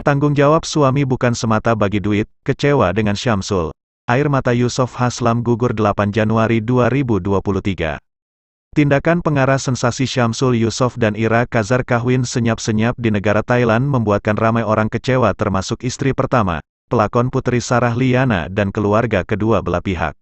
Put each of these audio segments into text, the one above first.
Tanggung jawab suami bukan semata bagi duit, kecewa dengan Syamsul. Air mata Yusof Haslam gugur 8 Januari 2023. Tindakan pengarah sensasi Syamsul Yusof dan Ira Kazar Kahwin senyap-senyap di negara Thailand membuatkan ramai orang kecewa termasuk istri pertama, pelakon Putri Sarah Liana dan keluarga kedua belah pihak.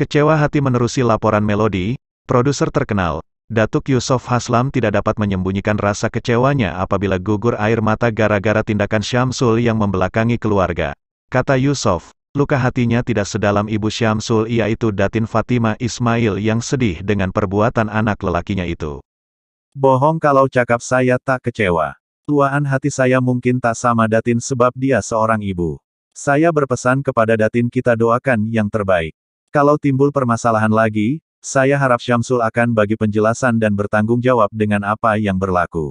Kecewa hati menerusi laporan Melodi, produser terkenal, Datuk Yusof Haslam tidak dapat menyembunyikan rasa kecewanya apabila gugur air mata gara-gara tindakan Syamsul yang membelakangi keluarga. Kata Yusof, luka hatinya tidak sedalam ibu Syamsul yaitu Datin Fatima Ismail yang sedih dengan perbuatan anak lelakinya itu. Bohong kalau cakap saya tak kecewa. Tuaan hati saya mungkin tak sama Datin sebab dia seorang ibu. Saya berpesan kepada Datin kita doakan yang terbaik. Kalau timbul permasalahan lagi, saya harap Syamsul akan bagi penjelasan dan bertanggung jawab dengan apa yang berlaku.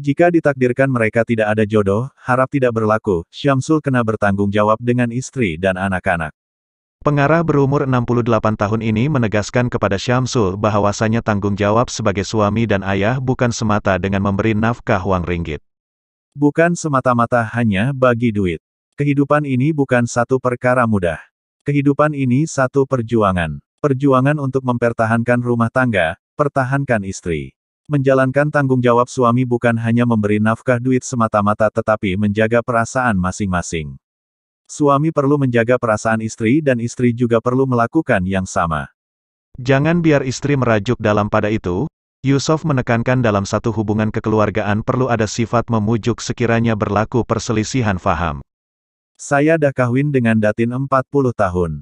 Jika ditakdirkan mereka tidak ada jodoh, harap tidak berlaku, Syamsul kena bertanggung jawab dengan istri dan anak-anak. Pengarah berumur 68 tahun ini menegaskan kepada Syamsul bahwasanya tanggung jawab sebagai suami dan ayah bukan semata dengan memberi nafkah uang ringgit. Bukan semata-mata hanya bagi duit. Kehidupan ini bukan satu perkara mudah. Kehidupan ini satu perjuangan. Perjuangan untuk mempertahankan rumah tangga, pertahankan istri. Menjalankan tanggung jawab suami bukan hanya memberi nafkah duit semata-mata tetapi menjaga perasaan masing-masing. Suami perlu menjaga perasaan istri dan istri juga perlu melakukan yang sama. Jangan biar istri merajuk dalam pada itu, Yusuf menekankan dalam satu hubungan kekeluargaan perlu ada sifat memujuk sekiranya berlaku perselisihan faham. Saya dah kahwin dengan Datin 40 tahun.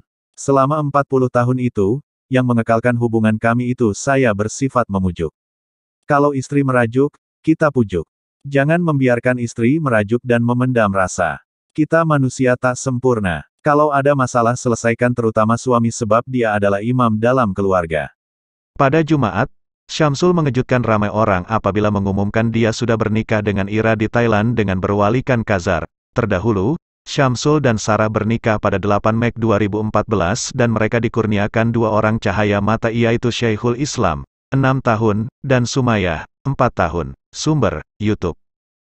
Selama 40 tahun itu, yang mengekalkan hubungan kami itu saya bersifat memujuk. Kalau istri merajuk, kita pujuk. Jangan membiarkan istri merajuk dan memendam rasa. Kita manusia tak sempurna. Kalau ada masalah selesaikan terutama suami sebab dia adalah imam dalam keluarga. Pada Jumat, Syamsul mengejutkan ramai orang apabila mengumumkan dia sudah bernikah dengan Ira di Thailand dengan berwalikan Kazar. Terdahulu, Syamsul dan Sarah bernikah pada 8 Mei 2014 dan mereka dikurniakan dua orang cahaya mata yaitu Syekhul Islam, 6 tahun, dan Sumayah, 4 tahun. Sumber, Youtube.